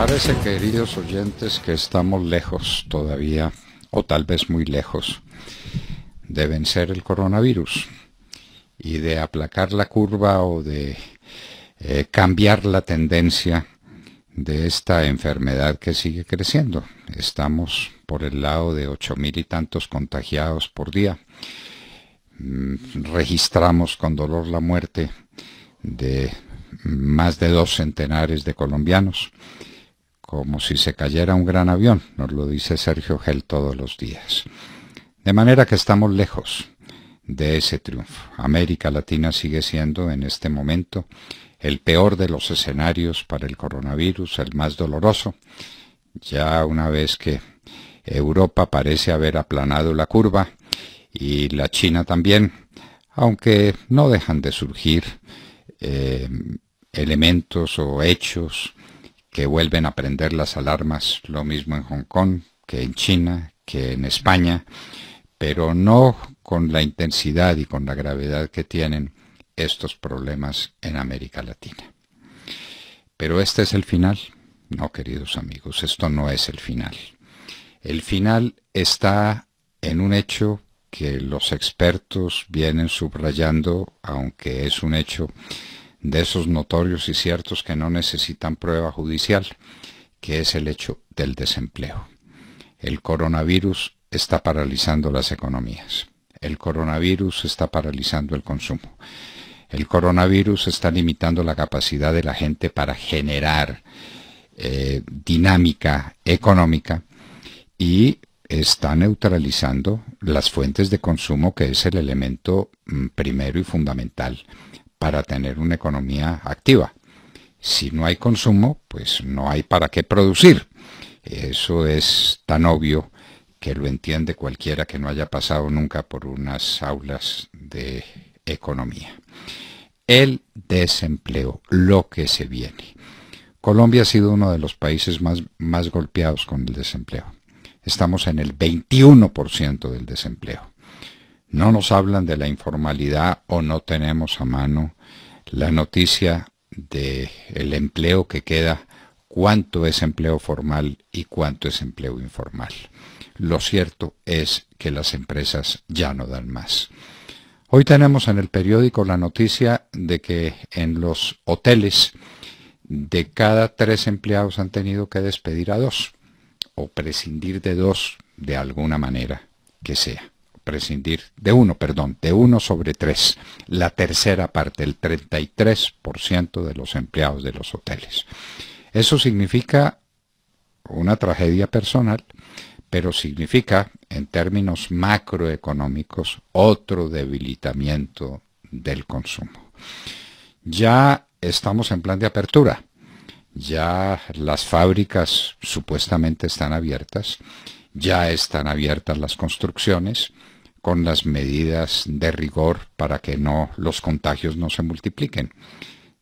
Parece, queridos oyentes, que estamos lejos todavía, o tal vez muy lejos, de vencer el coronavirus y de aplacar la curva o de eh, cambiar la tendencia de esta enfermedad que sigue creciendo. Estamos por el lado de ocho mil y tantos contagiados por día. Mm, registramos con dolor la muerte de más de dos centenares de colombianos como si se cayera un gran avión, nos lo dice Sergio Gel todos los días. De manera que estamos lejos de ese triunfo. América Latina sigue siendo en este momento el peor de los escenarios para el coronavirus, el más doloroso, ya una vez que Europa parece haber aplanado la curva y la China también, aunque no dejan de surgir eh, elementos o hechos que vuelven a prender las alarmas, lo mismo en Hong Kong que en China, que en España, pero no con la intensidad y con la gravedad que tienen estos problemas en América Latina. Pero este es el final. No, queridos amigos, esto no es el final. El final está en un hecho que los expertos vienen subrayando, aunque es un hecho de esos notorios y ciertos que no necesitan prueba judicial, que es el hecho del desempleo. El coronavirus está paralizando las economías. El coronavirus está paralizando el consumo. El coronavirus está limitando la capacidad de la gente para generar eh, dinámica económica y está neutralizando las fuentes de consumo que es el elemento mm, primero y fundamental para tener una economía activa. Si no hay consumo, pues no hay para qué producir. Eso es tan obvio que lo entiende cualquiera que no haya pasado nunca por unas aulas de economía. El desempleo, lo que se viene. Colombia ha sido uno de los países más, más golpeados con el desempleo. Estamos en el 21% del desempleo. No nos hablan de la informalidad o no tenemos a mano la noticia del empleo que queda, cuánto es empleo formal y cuánto es empleo informal. Lo cierto es que las empresas ya no dan más. Hoy tenemos en el periódico la noticia de que en los hoteles de cada tres empleados han tenido que despedir a dos o prescindir de dos de alguna manera que sea prescindir de uno, perdón, de uno sobre tres, la tercera parte, el 33% de los empleados de los hoteles. Eso significa una tragedia personal, pero significa, en términos macroeconómicos, otro debilitamiento del consumo. Ya estamos en plan de apertura, ya las fábricas supuestamente están abiertas, ya están abiertas las construcciones, con las medidas de rigor para que no los contagios no se multipliquen.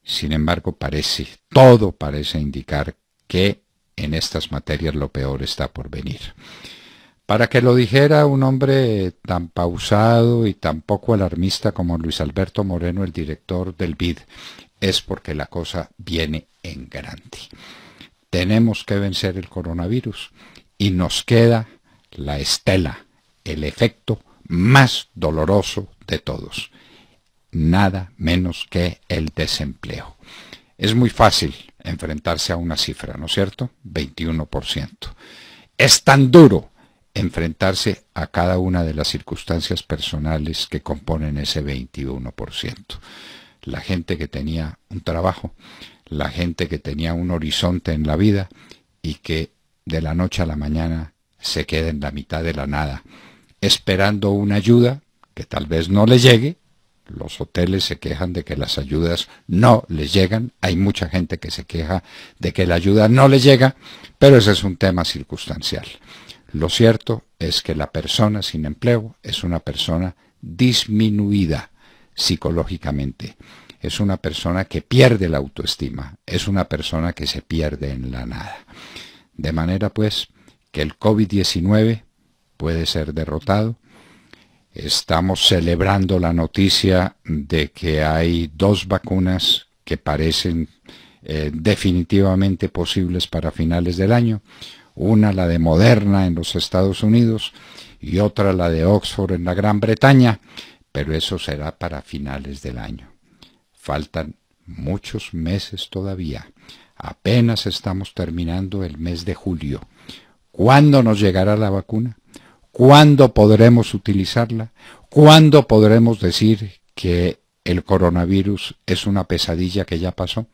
Sin embargo, parece, todo parece indicar que en estas materias lo peor está por venir. Para que lo dijera un hombre tan pausado y tan poco alarmista como Luis Alberto Moreno, el director del BID, es porque la cosa viene en grande. Tenemos que vencer el coronavirus y nos queda la estela, el efecto más doloroso de todos, nada menos que el desempleo. Es muy fácil enfrentarse a una cifra, ¿no es cierto? 21%. Es tan duro enfrentarse a cada una de las circunstancias personales que componen ese 21%. La gente que tenía un trabajo, la gente que tenía un horizonte en la vida y que de la noche a la mañana se queda en la mitad de la nada esperando una ayuda que tal vez no le llegue. Los hoteles se quejan de que las ayudas no les llegan. Hay mucha gente que se queja de que la ayuda no le llega, pero ese es un tema circunstancial. Lo cierto es que la persona sin empleo es una persona disminuida psicológicamente. Es una persona que pierde la autoestima, es una persona que se pierde en la nada. De manera pues que el COVID-19 puede ser derrotado. Estamos celebrando la noticia de que hay dos vacunas que parecen eh, definitivamente posibles para finales del año. Una la de Moderna en los Estados Unidos y otra la de Oxford en la Gran Bretaña, pero eso será para finales del año. Faltan muchos meses todavía. Apenas estamos terminando el mes de julio. ¿Cuándo nos llegará la vacuna? ¿Cuándo podremos utilizarla? ¿Cuándo podremos decir que el coronavirus es una pesadilla que ya pasó?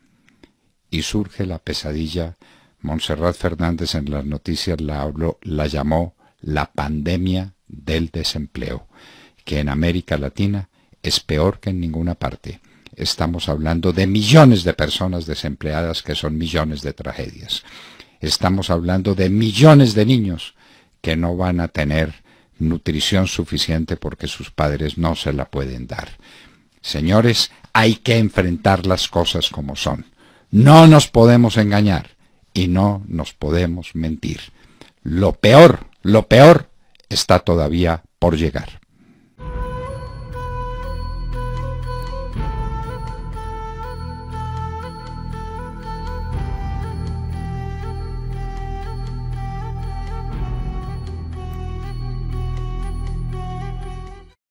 Y surge la pesadilla. Montserrat Fernández en las noticias la, habló, la llamó la pandemia del desempleo, que en América Latina es peor que en ninguna parte. Estamos hablando de millones de personas desempleadas que son millones de tragedias. Estamos hablando de millones de niños que no van a tener nutrición suficiente porque sus padres no se la pueden dar. Señores, hay que enfrentar las cosas como son. No nos podemos engañar y no nos podemos mentir. Lo peor, lo peor está todavía por llegar.